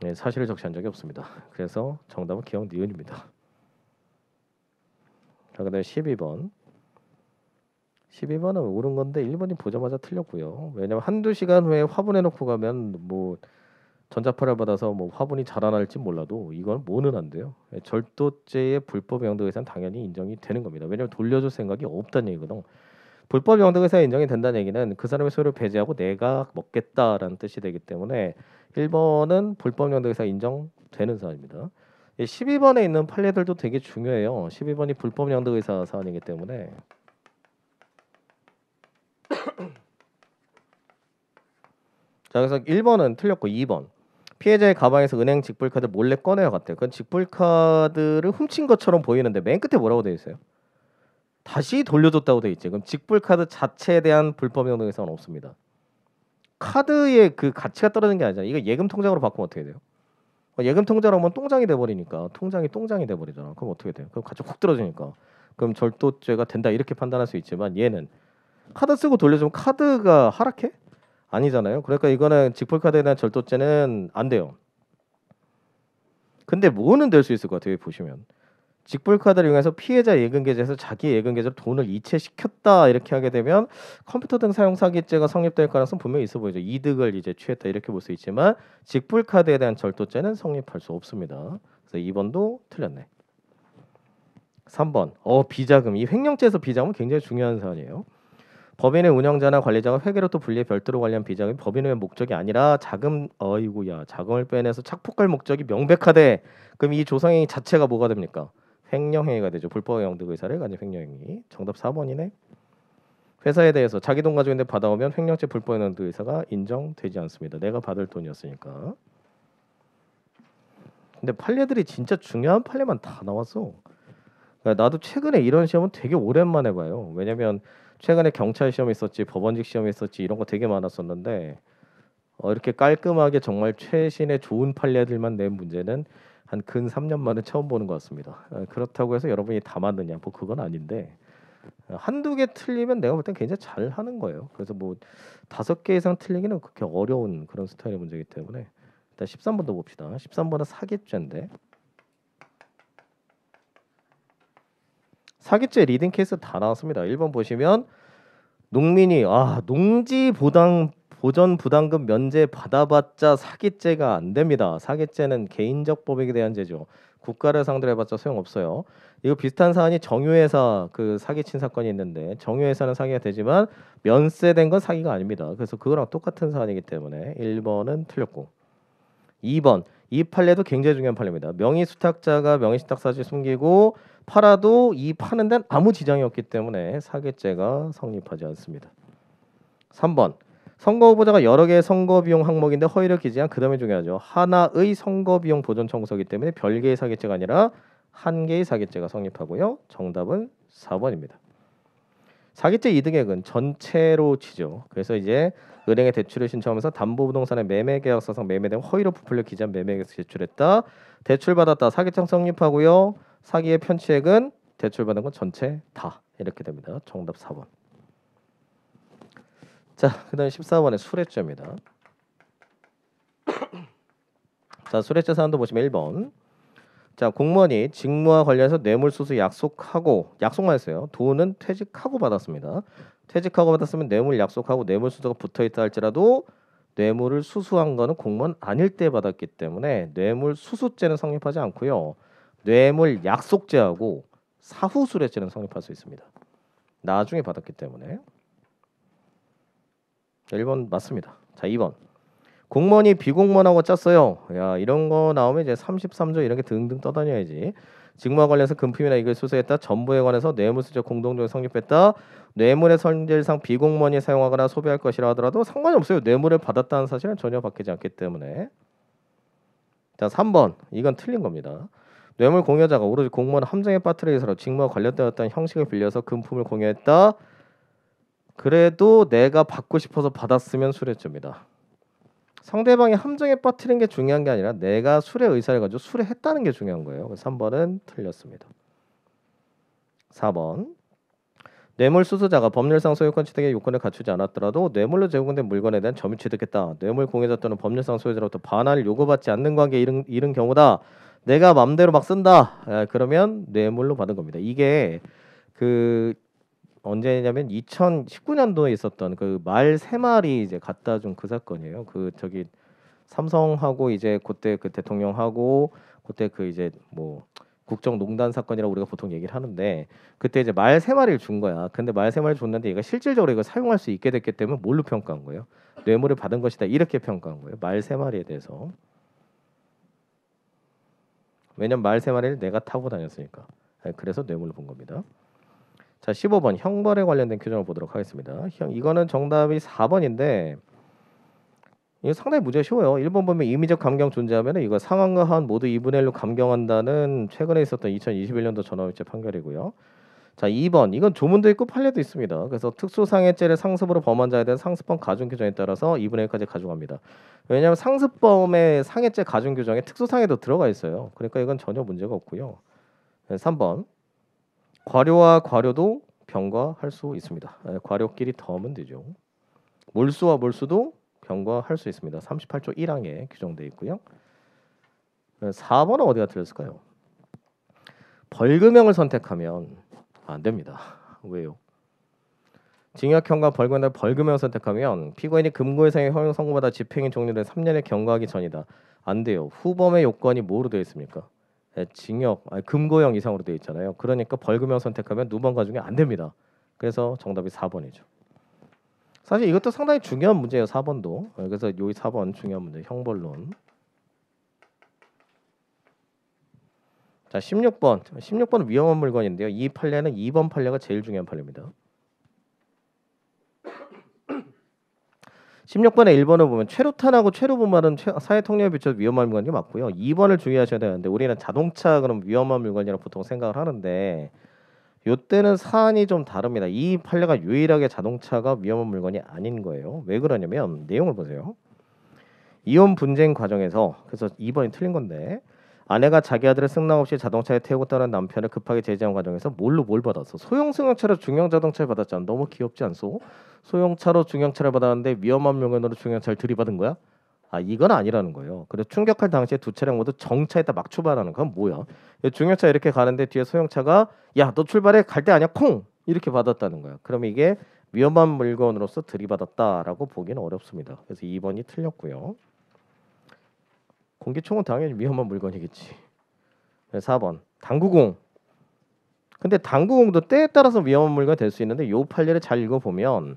Speaker 1: 네, 사실을 적시한 적이 없습니다. 그래서 정답은 기억 니은입니다. 자, 그다음에 12번. 12번은 옳은 건데 1번이 보자마자 틀렸고요. 왜냐면 한두 시간 후에 화분에 놓고 가면 뭐 전자파를 받아서 뭐 화분이 자라날지 몰라도 이건 뭐는 안 돼요. 예, 절도죄의 불법 영도회사는 당연히 인정이 되는 겁니다. 왜냐하면 돌려줄 생각이 없다는 얘기거든. 불법 영도회사 인정이 된다는 얘기는 그 사람의 소유를 배제하고 내가 먹겠다라는 뜻이 되기 때문에 1번은 불법 영도회사 인정되는 사안입니다. 12번에 예, 있는 판례들도 되게 중요해요. 12번이 불법 영도회사 사안이기 때문에 자 그래서 1번은 틀렸고 2번 피해자의 가방에서 은행 직불카드 몰래 꺼내어갔대요. 그건 직불카드를 훔친 것처럼 보이는데 맨 끝에 뭐라고 되어 있어요? 다시 돌려줬다고 되어 있죠. 그럼 직불카드 자체에 대한 불법 행동에서는 없습니다. 카드의 그 가치가 떨어진 게 아니잖아요. 이거 예금 통장으로 바꾸면 어떻게 돼요? 어, 예금 통장으로 하면 통장이 돼버리니까 통장이 통장이 돼버리잖아. 그럼 어떻게 돼요? 그럼 가치 훅 떨어지니까 그럼 절도죄가 된다 이렇게 판단할 수 있지만 얘는 카드 쓰고 돌려주면 카드가 하락해? 아니잖아요. 그러니까 이거는 직불카드에 대한 절도죄는 안 돼요. 근데 뭐는 될 수 있을 것 같아요. 보시면 직불카드를 이용해서 피해자 예금계좌에서 자기 예금계좌로 돈을 이체시켰다 이렇게 하게 되면 컴퓨터 등 사용 사기죄가 성립될 가능성 분명히 있어 보이죠. 이득을 이제 취했다 이렇게 볼 수 있지만 직불카드에 대한 절도죄는 성립할 수 없습니다. 그래서 2번도 틀렸네. 3번 어 비자금 이 횡령죄에서 비자금은 굉장히 중요한 사안이에요. 법인의 운영자나 관리자가 회계로또 분리해 별도로 관리한 비자금이 법인의 목적이 아니라 자금 어이구야 자금을 빼내서 착폭할 목적이 명백하대 그럼 이 조상행위 자체가 뭐가 됩니까? 횡령행위가 되죠. 불법 영득 의사를 가진 횡령행위. 정답 4번이네. 회사에 대해서 자기 돈 가지고 있는데 받아오면 횡령죄 불법 영득 의사가 인정되지 않습니다. 내가 받을 돈이었으니까. 근데 판례들이 진짜 중요한 판례만 다 나왔어. 그러니까 나도 최근에 이런 시험은 되게 오랜만에 봐요. 왜냐면 최근에 경찰 시험 있었지 법원직 시험 있었지 이런 거 되게 많았었는데 어, 이렇게 깔끔하게 정말 최신의 좋은 판례들만 낸 문제는 한 근 3년 만에 처음 보는 것 같습니다. 어, 그렇다고 해서 여러분이 다 맞느냐 뭐 그건 아닌데 어, 한두 개 틀리면 내가 볼 땐 굉장히 잘 하는 거예요. 그래서 뭐 다섯 개 이상 틀리기는 그렇게 어려운 그런 스타일의 문제이기 때문에 일단 13번도 봅시다. 13번은 사기죄인데 사기죄 리딩 케이스 다 나왔습니다. 1번 보시면 농민이 아 농지 보당 보전 부담금 면제 받아봤자 사기죄가 안 됩니다. 사기죄는 개인적 법익에 대한 죄죠. 국가를 상대로 해봤자 소용없어요. 이거 비슷한 사안이 정유회사 그 사기친 사건이 있는데 정유회사는 사기가 되지만 면세된 건 사기가 아닙니다. 그래서 그거랑 똑같은 사안이기 때문에 1번은 틀렸고 2번 이 판례도 굉장히 중요한 판례입니다. 명의 수탁자가 명의 수탁 사실 숨기고 팔아도 이 파는 데는 아무 지장이 없기 때문에 사기죄가 성립하지 않습니다. 3번 선거 후보자가 여러 개의 선거 비용 항목인데 허위를 기재한 그다음에 중요하죠. 하나의 선거 비용 보존 청구서기 때문에 별개의 사기죄가 아니라 한 개의 사기죄가 성립하고요. 정답은 4번입니다. 사기죄 이등액은 전체로 치죠. 그래서 이제 은행에 대출을 신청하면서 담보부동산의 매매계약서상 매매된 허위로 부풀려 기재한 매매액에서 제출했다. 대출받았다. 사기청 성립하고요. 사기의 편취액은 대출받은 건 전체 다 이렇게 됩니다. 정답 4번. 자, 그다음 14번의 수레죄입니다. 자, 수레죄 사안도 보시면 1번. 자 공무원이 직무와 관련해서 뇌물수수 약속하고 약속만 했어요. 돈은 퇴직하고 받았습니다. 퇴직하고 받았으면 뇌물 약속하고 뇌물수수가 붙어있다 할지라도 뇌물을 수수한 거는 공무원 아닐 때 받았기 때문에 뇌물수수죄는 성립하지 않고요. 뇌물 약속죄하고 사후수뢰죄는 성립할 수 있습니다. 나중에 받았기 때문에 1번 맞습니다. 자 2번 공무원이 비공무원하고 짰어요. 야 이런 거 나오면 이제 33조 이런 게 등등 떠다녀야지. 직무와 관련해서 금품이나 이걸 수사했다 전부에 관해서 뇌물수적 공동조에 성립했다. 뇌물의 성질상 비공무원이 사용하거나 소비할 것이라 하더라도 상관이 없어요. 뇌물을 받았다는 사실은 전혀 바뀌지 않기 때문에. 자, 3번. 이건 틀린 겁니다. 뇌물 공여자가 오로지 공무원 함정에 빠뜨리기서로 직무와 관련되었다는 형식을 빌려서 금품을 공여했다. 그래도 내가 받고 싶어서 받았으면 수뢰죄입니다. 상대방이 함정에 빠뜨린 게 중요한 게 아니라 내가 술의 의사를 가지고 술에 했다는 게 중요한 거예요. 3번은 틀렸습니다. 4번 뇌물 수수자가 법률상 소유권 취득의 요건을 갖추지 않았더라도 뇌물로 제공된 물건에 대한 점유 취득했다. 뇌물 공여자 또는 법률상 소유자로부터 반환을 요구받지 않는 관계 이른, 이른 경우다. 내가 맘대로 막 쓴다. 아, 그러면 뇌물로 받은 겁니다. 이게 그 언제냐면 2019년도에 있었던 그 말 세 마리 이제 갖다 준 그 사건이에요. 그 저기 삼성하고 이제 그때 그 대통령하고 그때 그 이제 뭐 국정농단 사건이라고 우리가 보통 얘기를 하는데 그때 이제 말 세 마리를 준 거야. 근데 말 세 마리를 줬는데 얘가 실질적으로 이거 사용할 수 있게 됐기 때문에 뭘로 평가한 거예요? 뇌물을 받은 것이다 이렇게 평가한 거예요. 말 세 마리에 대해서. 왜냐면 말 세 마리를 내가 타고 다녔으니까. 네, 그래서 뇌물로본 겁니다. 자, 15번 형벌에 관련된 규정을 보도록 하겠습니다. 형 이거는 정답이 4번인데 이거 상당히 문제가 쉬워요. 1번 보면 임의적 감경 존재하면 이거 상황과 한 모두 2분의 1로 감경한다는 최근에 있었던 2021년도 전화위체 판결이고요. 자, 2번 이건 조문도 있고 판례도 있습니다. 그래서 특수상해죄를 상습으로 범한 자에 대한 상습범 가중 규정에 따라서 2분의 1까지 가중합니다. 왜냐하면 상습범의 상해죄 가중 규정에 특수상해도 들어가 있어요. 그러니까 이건 전혀 문제가 없고요. 3번 과료와 과료도 병과할 수 있습니다. 네, 과료끼리 더하면 되죠. 몰수와 몰수도 병과할 수 있습니다. 38조 1항에 규정돼 있고요. 4번은 예, 어디가 틀렸을까요? 벌금형을 선택하면 안 됩니다. 왜요? 징역형과 벌금형을 벌금형 선택하면 피고인이 금고에상의 형용 선고받아 집행이 종료된 3년의 경과하기 전이다. 안 돼요. 후범의 요건이 뭐로 되어 있습니까? 예, 징역, 아니, 금고형 이상으로 되어 있잖아요. 그러니까 벌금형 선택하면 누번 가중에안 됩니다. 그래서 정답이 4번이죠. 사실 이것도 상당히 중요한 문제예요. 4번도. 예, 그래서 요 4번 중요한 문제. 형벌론. 자, 16번. 16번은 위험한 물건인데요. 이 판례는 2번 판례가 제일 중요한 판례입니다. 16번에 1번을 보면 최루탄하고 최루분말은 사회 통념에 비춰서 위험한 물건이 맞고요. 2번을 주의하셔야 되는데 우리는 자동차 그럼 위험한 물건이라고 보통 생각을 하는데 요때는 사안이 좀 다릅니다. 이 판례가 유일하게 자동차가 위험한 물건이 아닌 거예요. 왜 그러냐면 내용을 보세요. 이혼 분쟁 과정에서 그래서 2번이 틀린 건데 아내가 자기 아들을 승낙 없이 자동차에 태우고 떠난 남편을 급하게 제지한 과정에서 뭘로 뭘 받았어? 소형 승용차로 중형 자동차를 받았잖아. 너무 귀엽지 않소? 소형차로 중형차를 받았는데 위험한 명언으로 중형차를 들이받은 거야? 아 이건 아니라는 거예요. 그래서 충격할 당시에 두 차량 모두 정차에다막 출발하는 건 뭐야? 중형차 이렇게 가는데 뒤에 소형차가 야 너 출발해 갈 때 아니야 콩 이렇게 받았다는 거야. 그럼 이게 위험한 물건으로서 들이받았다라고 보기는 어렵습니다. 그래서 2번이 틀렸고요. 공기총은 당연히 위험한 물건이겠지. 4번 당구공. 근데 당구공도 때에 따라서 위험한 물건이 될 수 있는데 요 판례를 잘 읽어보면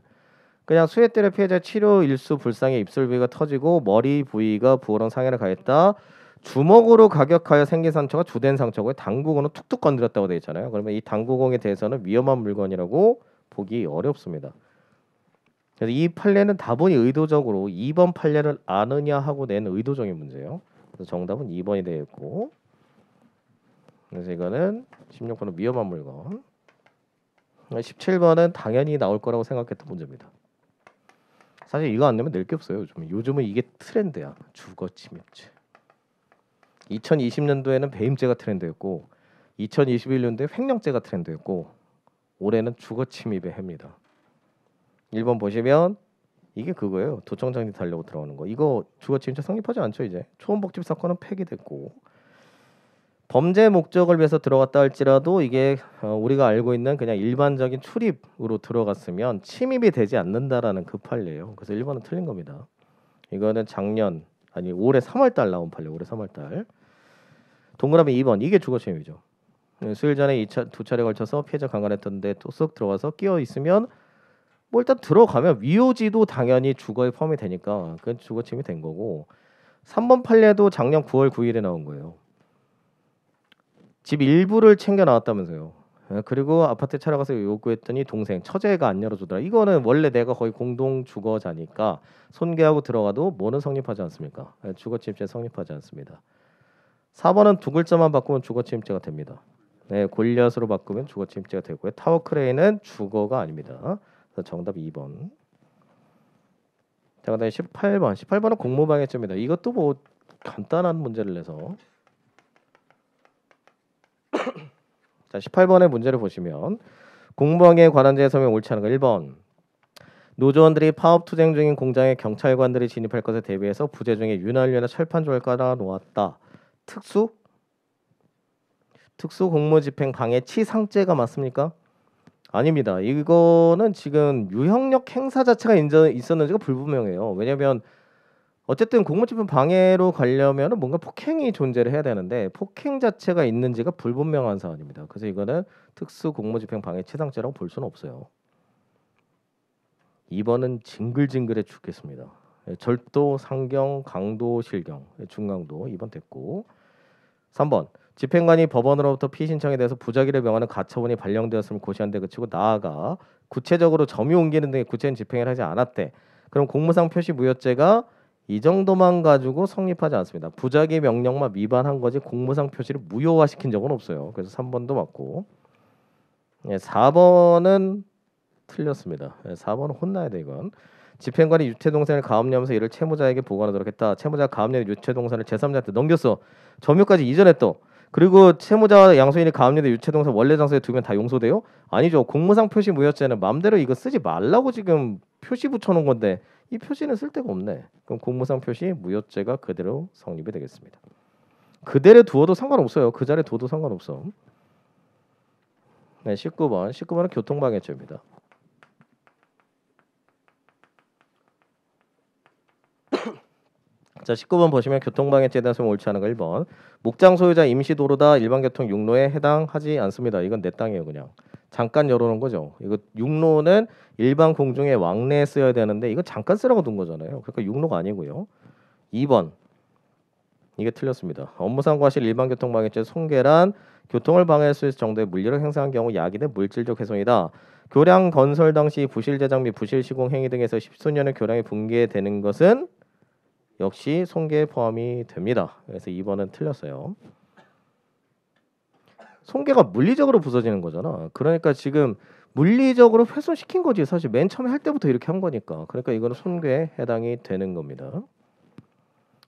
Speaker 1: 그냥 수해 때려 피해자 치료 일수 불상에 입술 부위가 터지고 머리 부위가 부어런 상해를 가했다. 주먹으로 가격하여 생긴 상처가 주된 상처고 당구공은 툭툭 건드렸다고 되어 있잖아요. 그러면 이 당구공에 대해서는 위험한 물건이라고 보기 어렵습니다. 그래서 이 판례는 다분히 의도적으로 2번 판례를 아느냐 하고 낸 의도적인 문제예요. 그래서 정답은 2번이 되겠고 그래서 이거는 16번은 위험한 물건 17번은 당연히 나올 거라고 생각했던 문제입니다. 사실 이거 안 내면 낼 게 없어요. 요즘은 요즘은 이게 트렌드야. 주거 침입죄. 2020년도에는 배임죄가 트렌드였고 2021년도에 횡령죄가 트렌드였고 올해는 주거 침입의 해입니다. 1번 보시면 이게 그거예요. 도청장치 달려고 들어오는 거. 이거 주거침입죄 성립하지 않죠 이제. 초원복집 사건은 폐기됐고 범죄 목적을 위해서 들어갔다 할지라도 이게 어, 우리가 알고 있는 그냥 일반적인 출입으로 들어갔으면 침입이 되지 않는다라는 그 판례예요. 그래서 일번은 틀린 겁니다. 이거는 작년 아니 올해 3월달 나온 판례. 올해 3월달. 동그라미 2번 이게 주거침입이죠. 음, 수일 전에 이차두 차례 걸쳐서 피해자 강간했던데 또쏙 들어가서 끼어 있으면 뭐 일단 들어가면 위오지도 당연히 주거에 포함이 되니까 그건 주거 침이 된 거고 3번 판례도 작년 9월 9일에 나온 거예요. 집 일부를 챙겨 나왔다면서요. 예, 그리고 아파트 찾아가서 요구했더니 동생 처제가 안 열어주더라. 이거는 원래 내가 거의 공동 주거자니까 손괴하고 들어가도 뭐는 성립하지 않습니까? 예, 주거 침입죄 성립하지 않습니다. 4번은 두 글자만 바꾸면 주거 침입죄가 됩니다. 네, 골리앗으로 바꾸면 주거 침입죄가 되고요. 타워 크레인은 주거가 아닙니다. 그래서 정답 2번. 자, 그다음에 18번. 18번은 공모방해죄입니다 이것도 뭐 간단한 문제를 내서 자, 18번의 문제를 보시면 공무방해 관한죄 서명 옳지 않은 거 1번. 노조원들이 파업 투쟁 중인 공장에 경찰관들이 진입할 것에 대비해서 부재 중에 윤활유나 철판조를 깔아 놓았다. 특수 특수 공무집행 방해 치상죄가 맞습니까? 아닙니다. 이거는 지금 유형력 행사 자체가 인저, 있었는지가 불분명해요. 왜냐하면 어쨌든 공무집행 방해로 가려면 뭔가 폭행이 존재를 해야 되는데 폭행 자체가 있는지가 불분명한 사안입니다. 그래서 이거는 특수 공무집행 방해 최상죄라고볼 수는 없어요. 이번은 징글징글해 죽겠습니다. 예, 절도, 상경, 강도, 실경, 예, 중강도 이번 됐고 3번 집행관이 법원으로부터 피 신청에 대해서 부작위를 명하는 가처분이 발령되었음을 고시한데 그치고 나아가 구체적으로 점유 옮기는 등의 구체적인 집행을 하지 않았대. 그럼 공무상 표시 무효죄가 이 정도만 가지고 성립하지 않습니다. 부작위 명령만 위반한 거지 공무상 표시를 무효화시킨 적은 없어요. 그래서 3번도 맞고 예, 4번은 틀렸습니다. 예, 4번은 혼나야 돼 이건. 집행관이 유체동산을 가압류하면서 이를 채무자에게 보관하도록 했다. 채무자 가가압류 유체동산을 제3자한테 넘겼어. 점유까지 이전했어. 그리고 채무자 양수인이 가압류된 유체동사 원래 장소에 두면 다 용서돼요? 아니죠. 공무상 표시 무효죄는 마음대로 이거 쓰지 말라고 지금 표시 붙여놓은 건데 이 표시는 쓸 데가 없네. 그럼 공무상 표시 무효죄가 그대로 성립이 되겠습니다. 그대로 두어도 상관없어요. 그 자리에 두어도 상관없어. 네, 19번. 19번은 교통방해죄입니다. 자 19번 보시면 교통방해죄에 대한 소용 옳지 않은 거 1번 목장 소유자 임시 도로다 일반 교통 육로에 해당하지 않습니다. 이건 내 땅이에요 그냥 잠깐 열어놓은 거죠. 이거 육로는 일반 공중에 왕래에 쓰여야 되는데 이거 잠깐 쓰라고 둔 거잖아요. 그러니까 육로가 아니고요. 2번 이게 틀렸습니다. 업무상 과실 일반 교통 방해죄 송계란 교통을 방해할 수 있을 정도의 물리를 행사한 경우 약이된 물질적 훼손이다. 교량 건설 당시 부실 제작 및 부실 시공 행위 등에서 1 0수년의 교량이 붕괴되는 것은 역시 손괴 포함이 됩니다. 그래서 2번은 틀렸어요. 손괴가 물리적으로 부서지는 거잖아. 그러니까 지금 물리적으로 훼손시킨 거지. 사실 맨 처음에 할 때부터 이렇게 한 거니까. 그러니까 이거는 손괴에 해당이 되는 겁니다.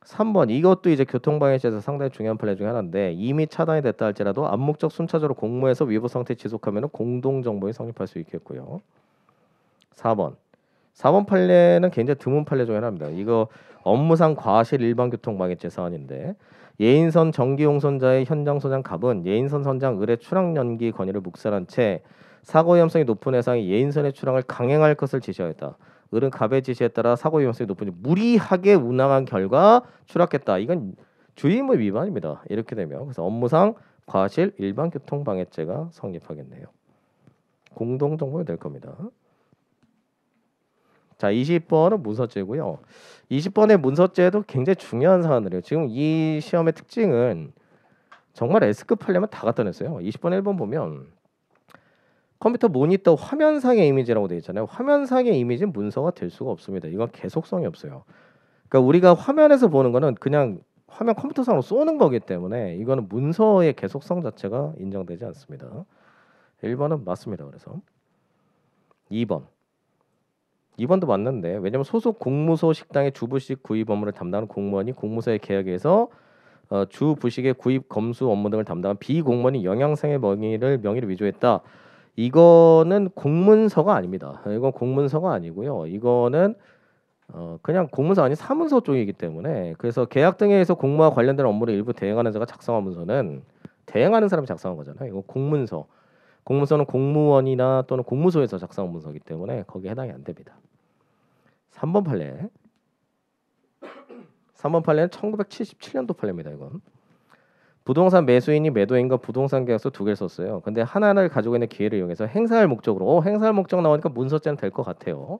Speaker 1: 3번 이것도 이제 교통방해죄에서 상당히 중요한 판례 중에 하나인데 이미 차단이 됐다 할지라도 암묵적 순차적으로 공모해서 위법 상태 지속하면 공동정보에 성립할 수 있겠고요. 4번 4번 판례는 굉장히 드문 판례 중에 하나입니다. 이거 업무상 과실 일반 교통방해죄 사안인데 예인선 정기용선자의 현장 소장 갑은 예인선 선장 의뢰 출항 연기 권위를 묵살한 채 사고 위험성이 높은 해상이 예인선의 출항을 강행할 것을 지시하였다. 을은 갑의 지시에 따라 사고 위험성이 높은 무리하게 운항한 결과 추락했다 이건 주의무 위반입니다. 이렇게 되면 그래서 업무상 과실 일반 교통방해죄가 성립하겠네요. 공동 정보가 될 겁니다. 자, 20번은 문서죄고요. 20번의 문서죄도 굉장히 중요한 사안이에요. 지금 이 시험의 특징은 정말 S급 하려면 다 갖다 냈어요. 20번 1번 보면 컴퓨터 모니터 화면상의 이미지라고 되어 있잖아요. 화면상의 이미지는 문서가 될 수가 없습니다. 이건 계속성이 없어요. 그러니까 우리가 화면에서 보는 거는 그냥 화면 컴퓨터상으로 쏘는 거기 때문에 이거는 문서의 계속성 자체가 인정되지 않습니다. 1번은 맞습니다. 그래서 2번 2번도 맞는데 왜냐면 소속 공무소 식당의 주부식 구입 업무를 담당하는 공무원이 공무소의 계약에서 어, 주 부식의 구입 검수 업무 등을 담당한 비공무원이 영양상의 명의를 명의를 위조했다. 이거는 공문서가 아닙니다. 이건 공문서가 아니고요. 이거는 어, 그냥 공문서 아닌 사문서 쪽이기 때문에 그래서 계약 등에 의해서 공무와 관련된 업무를 일부 대행하는 자가 작성한 문서는 대행하는 사람이 작성한 거잖아요. 이거 공문서. 공문서는 공무원이나 또는 공무소에서 작성한 문서이기 때문에 거기에 해당이 안 됩니다. 3번 판례. 3번 판례는 1977년도 판례입니다. 이건. 부동산 매수인이 매도인과 부동산 계약서 두 개를 썼어요. 근데 하나를 가지고 있는 기회를 이용해서 행사할 목적으로 어, 행사할 목적 나오니까 문서죄는 될 것 같아요.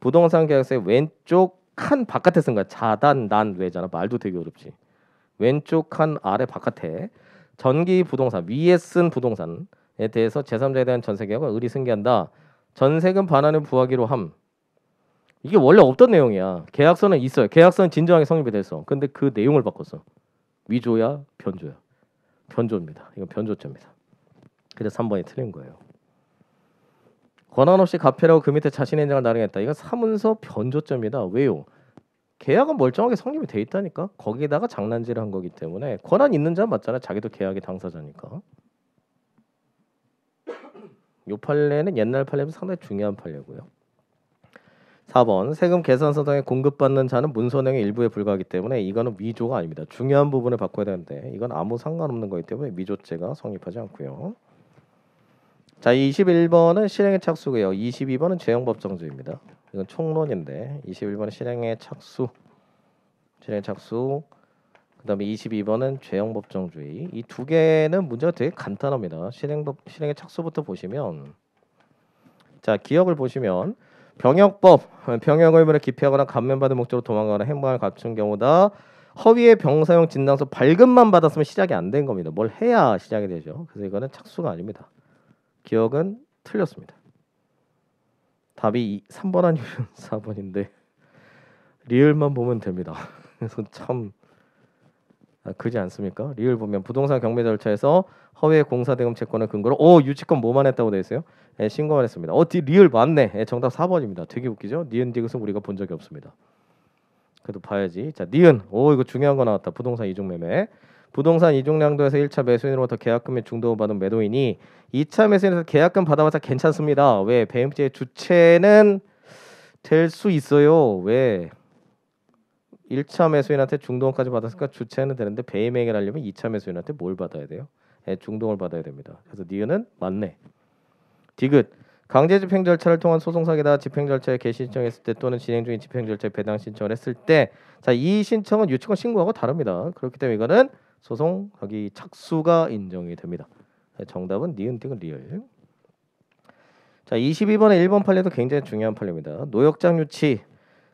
Speaker 1: 부동산 계약서의 왼쪽 칸 바깥에 쓴 거야. 자단 난 외잖아. 말도 되게 어렵지. 왼쪽 칸 아래 바깥에 전기 부동산 위에 쓴 부동산에 대해서 제3자에 대한 전세 계약을 의리 승계한다. 전세금 반환을 부하기로 함. 이게 원래 없던 내용이야. 계약서는 있어요. 계약서는 진정하게 성립이 돼서. 근데 그 내용을 바꿨어. 위조야, 변조야. 변조입니다. 이건 변조죄입니다. 그래서 3번이 틀린 거예요. 권한 없이 가폐라고 그 밑에 자신의 인장을 나누겠다. 이건 사문서 변조죄입니다. 왜요? 계약은 멀쩡하게 성립이 돼 있다니까. 거기에다가 장난질을 한 거기 때문에 권한 있는 자 맞잖아. 자기도 계약의 당사자니까. 요 판례는 옛날 판례면 상당히 중요한 판례고요. 4번 세금 계산서상에 공급받는 자는 문서행의 일부에 불과하기 때문에 이거는 위조가 아닙니다. 중요한 부분을 바꿔야 되는데 이건 아무 상관없는 거기 때문에 위조죄가 성립하지 않고요. 자 21번은 실행의 착수고요. 22번은 재형법정주의입니다 이건 총론인데 21번은 실행의 착수 실행의 착수 그다음에 22번은 죄형법정주의 이 두 개는 문제가 되게 간단합니다. 실행법 실행의 착수부터 보시면 자 기억을 보시면 병역법 병역 의무를 기피하거나 감면받은 목적으로 도망가거나 행방을 갖춘 경우다. 허위의 병사용 진단서 발급만 받았으면 시작이 안 된 겁니다. 뭘 해야 시작이 되죠. 그래서 이거는 착수가 아닙니다. 기억은 틀렸습니다. 답이 3번 아니면 4번인데 리을만 보면 됩니다. 그래서 참 아, 그지 않습니까? 리을 보면 부동산 경매 절차에서 허위 공사대금 채권을 근거로 오 어, 유치권 뭐만 했다고 되어 있어요? 예, 신고만 했습니다. 어디 리얼 맞네. 예, 정답 4번입니다. 되게 웃기죠? 니은 디귿은 우리가 본 적이 없습니다. 그래도 봐야지. 자, 니은. 오 이거 중요한 거 나왔다. 부동산 이중 매매. 부동산 이중량도에서 1차 매수인으로부터 계약금의 중도받은 금 매도인이 2차 매수인에서 계약금 받아봤자 괜찮습니다. 왜? 배임죄의 주체는 될 수 있어요. 왜? 1차 매수인한테 중도금까지 받았으니까 주체는 되는데 배임행을 하려면 2차 매수인한테 뭘 받아야 돼요? 예, 중동을 받아야 됩니다. 그래서 니은은 맞네. 디귿 강제 집행 절차를 통한 소송 사기다 집행 절차에 개신청했을 때 또는 진행 중인 집행 절차에 배당 신청을 했을 때자 이 신청은 유치권 신고하고 다릅니다. 그렇기 때문에 이거는 소송 사기 착수가 인정이 됩니다. 정답은 니은 디귿 리얼. 자 22번의 1번 판례도 굉장히 중요한 판례입니다. 노역장 유치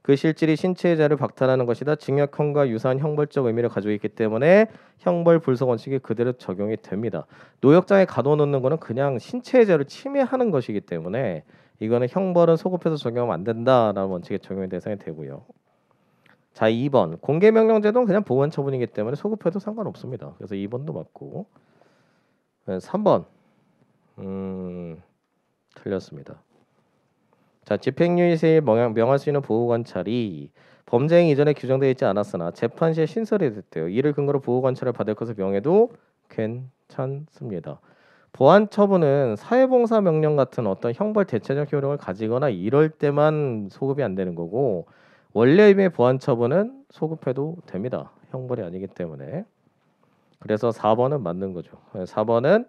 Speaker 1: 그 실질이 신체의 자를 유 박탈하는 것이다. 징역형과 유사한 형벌적 의미를 가지고 있기 때문에 형벌 불성 원칙이 그대로 적용이 됩니다. 노역장에 가둬놓는 거는 그냥 신체의 자를 침해하는 것이기 때문에 이거는 형벌은 소급해서 적용하면 안 된다라는 원칙의 적용 대상이 되고요. 자, 2번 공개 명령 제도는 그냥 보완 처분이기 때문에 소급해도 상관없습니다. 그래서 2번도 맞고 3번 음, 틀렸습니다. 자, 집행유예세의 명할 수 있는 보호관찰이 범죄 행 이전에 규정되어 있지 않았으나 재판 시에 신설이 됐대요. 이를 근거로 보호관찰을 받을 것을 명해도 괜찮습니다. 보안 처분은 사회봉사 명령 같은 어떤 형벌 대체적 효력을 가지거나 이럴 때만 소급이 안 되는 거고 원래 의미의 보안 처분은 소급해도 됩니다. 형벌이 아니기 때문에. 그래서 4번은 맞는 거죠. 4번은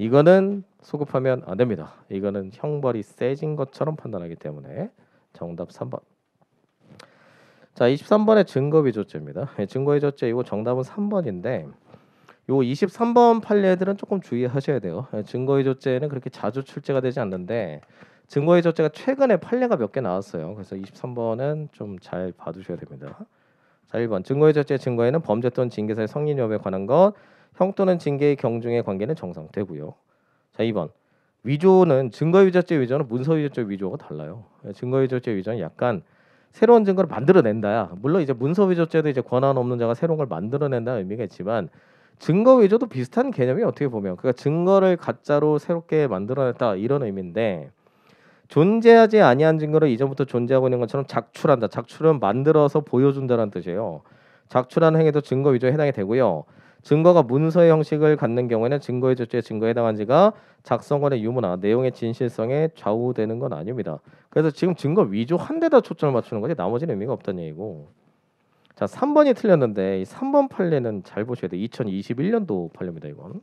Speaker 1: 이거는 소급하면 안 됩니다. 이거는 형벌이 세진 것처럼 판단하기 때문에 정답 3번. 자, 23번의 증거위조죄입니다. 예, 증거위조죄 이거 정답은 3번인데 요 23번 판례들은 조금 주의하셔야 돼요. 예, 증거위조죄는 그렇게 자주 출제가 되지 않는데 증거위조죄가 최근에 판례가 몇 개 나왔어요. 그래서 23번은 좀 잘 봐두셔야 됩니다. 자, 1번 증거위조죄 증거에는 범죄 또는 징계사의 성립 여부에 관한 것형 또는 징계의 경중의 관계는 정상되고요. 자, 2번. 위조는 증거유자죄 위조는 문서유자죄 위조가 달라요. 증거유자죄 위조는 약간 새로운 증거를 만들어낸다야. 물론 이제 문서위조죄도 이제 권한 없는 자가 새로운 걸 만들어낸다는 의미가 있지만 증거 위조도 비슷한 개념이 어떻게 보면 그러니까 증거를 가짜로 새롭게 만들어냈다 이런 의미인데 존재하지 아니한 증거를 이전부터 존재하고 있는 것처럼 작출한다. 작출은 만들어서 보여준다는 뜻이에요. 작출한 행위도 증거 위조에 해당이 되고요. 증거가 문서의 형식을 갖는 경우에는 증거의 주체 의 증거에 해당한 지가 작성권의 유무나 내용의 진실성에 좌우되는 건 아닙니다. 그래서 지금 증거 위조 한 대다 초점을 맞추는 거지 나머지는 의미가 없다는 얘기고. 자, 3번이 틀렸는데 이 3번 판례는 잘 보셔야 돼. 2021년도 판례입니다, 이건.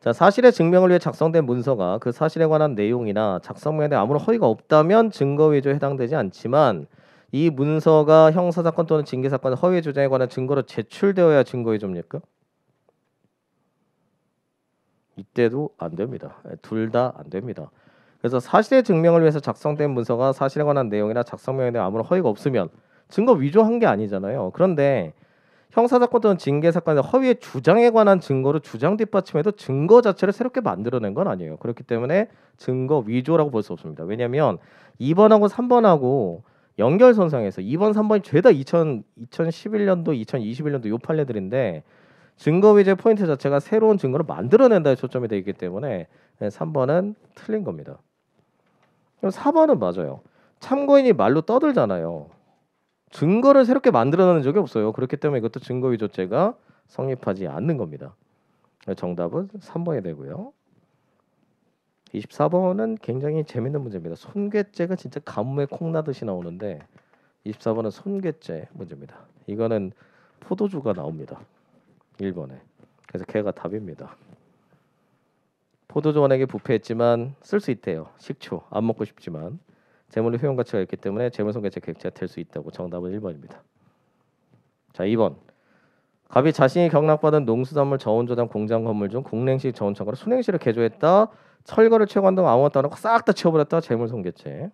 Speaker 1: 자, 사실의 증명을 위해 작성된 문서가 그 사실에 관한 내용이나 작성에 대해 아무런 허위가 없다면 증거 위조에 해당되지 않지만 이 문서가 형사사건 또는 징계사건 허위 주장에 관한 증거로 제출되어야 증거의 점입니까? 이때도 안 됩니다. 예, 둘다 안 됩니다. 그래서 사실의 증명을 위해서 작성된 문서가 사실에 관한 내용이나 작성명에 대한 아무런 허위가 없으면 증거 위조한 게 아니잖아요. 그런데 형사사건 또는 징계사건의 허위의 주장에 관한 증거로 주장 뒷받침해도 증거 자체를 새롭게 만들어낸 건 아니에요. 그렇기 때문에 증거 위조라고 볼 수 없습니다. 왜냐하면 2번하고 3번하고 연결선상에서 2번, 3번이 죄다 2000, 2011년도, 2021년도 요 판례들인데 증거위제 포인트 자체가 새로운 증거를 만들어낸다에 초점이 되어 있기 때문에 3번은 예, 틀린 겁니다. 그럼 4번은 맞아요. 참고인이 말로 떠들잖아요. 증거를 새롭게 만들어내는 적이 없어요. 그렇기 때문에 이것도 증거위조죄가 성립하지 않는 겁니다. 예, 정답은 3번이 되고요. 24번은 굉장히 재밌는 문제입니다. 손괴죄가 진짜 가뭄에 콩나듯이 나오는데 24번은 손괴죄 문제입니다. 이거는 포도주가 나옵니다. 1번에. 그래서 걔가 답입니다. 포도주원에게 부패했지만 쓸 수 있대요. 식초 안 먹고 싶지만 재물의 효용 가치가 있기 때문에 재물손괴죄 계획가될 수 있다고 정답은 1번입니다. 자, 2번. 갑이 자신이 경락받은 농수산물 저온조장 공장 건물 중 공랭식 저온청으를 순행시를 개조했다. 철거를 채용한고 아무것도 안 하고 싹다채워버렸다 재물손괴죄.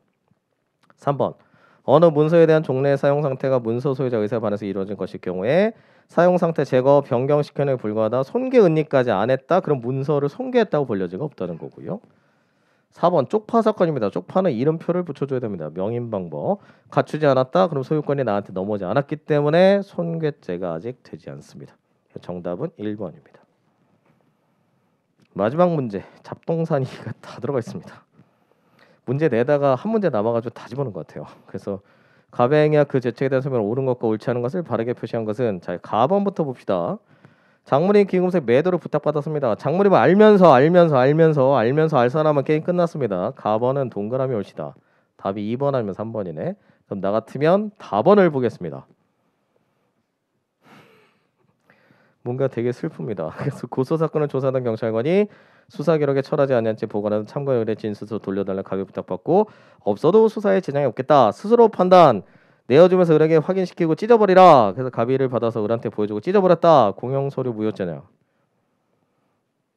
Speaker 1: 3번 어느 문서에 대한 종래의 사용 상태가 문서 소유자 의사에 반해서 이루어진 것일 경우에 사용 상태 제거 변경 시켜에 불과하다 손괴 은닉까지 안 했다 그럼 문서를 손괴했다고 볼 여지가 없다는 거고요. 4번 쪽파 사건입니다. 쪽파는 이름표를 붙여줘야 됩니다. 명인 방법 갖추지 않았다 그럼 소유권이 나한테 넘어오지 않았기 때문에 손괴죄가 아직 되지 않습니다. 정답은 1번입니다. 마지막 문제 잡동사니가 다 들어가 있습니다. 문제 내다가 한 문제 남아가지고 다 집어넣은 것 같아요. 그래서 가뱅이학 그 제책에 대한 설명 옳은 것과 옳지 않은 것을 바르게 표시한 것은 자 가번부터 봅시다. 장물인 기금색 매도를 부탁받았습니다. 장물이면 뭐 알면서 알면서 알면서 알면서 알 사람은 게임 끝났습니다. 가번은 동그라미 옳시다. 답이 2번 아니면 3번이네. 그럼 나 같으면 답번을 보겠습니다. 뭔가 되게 슬픕니다. 그래서 고소 사건을 조사하던 경찰관이 수사 기록에 철하지 않는지 보관하는 참고인 의 진술서 돌려달라 가게 부탁받고 없어도 수사에 지장이 없겠다 스스로 판단 내어주면서 을에게 확인시키고 찢어버리라 그래서 가비를 받아서 을한테 보여주고 찢어버렸다 공용 서류 무효죄냐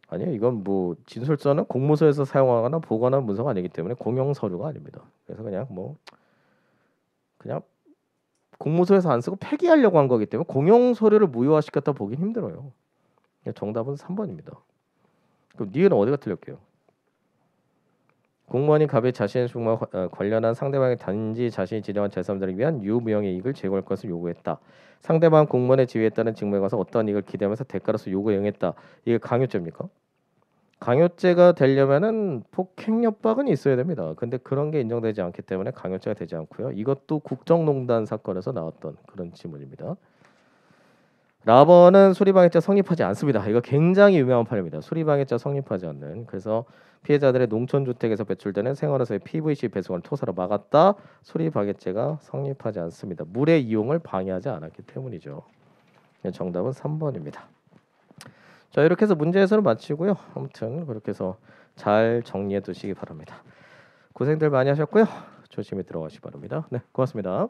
Speaker 1: 아니요 이건 뭐 진술서는 공무소에서 사용하거나 보관한 문서가 아니기 때문에 공용 서류가 아닙니다 그래서 그냥 뭐 그냥 공모소에서 안 쓰고 폐기하려고 한 거기 때문에 공용 서류를 무효화시켰다 보긴 힘들어요. 정답은 3번입니다. 그럼 니은 어디가 틀렸게요? 공무원이 갑의 자신의 숙음과 어, 관련한 상대방의 단지 자신이 지정한 제3자를 위한 유무형의 이익을 제거할 것을 요구했다. 상대방 공무원의 지위에 따른 직무에 가서 어떠한 이익을 기대하면서 대가로서 요구영했다 이게 강요죄입니까? 강요죄가 되려면은 폭행협박은 있어야 됩니다. 근데 그런 게 인정되지 않기 때문에 강요죄가 되지 않고요. 이것도 국정농단 사건에서 나왔던 그런 지문입니다. 라버는 수리방해죄 성립하지 않습니다. 이거 굉장히 유명한 판례입니다. 수리방해죄 성립하지 않는. 그래서 피해자들의 농촌주택에서 배출되는 생활에서의 PVC 배송을 토사로 막았다. 수리방해죄가 성립하지 않습니다. 물의 이용을 방해하지 않았기 때문이죠. 네, 정답은 3번입니다. 자 이렇게 해서 문제 에서을 마치고요. 아무튼 그렇게 해서 잘 정리해 두시기 바랍니다. 고생들 많이 하셨고요. 조심히 들어가시기 바랍니다. 네, 고맙습니다.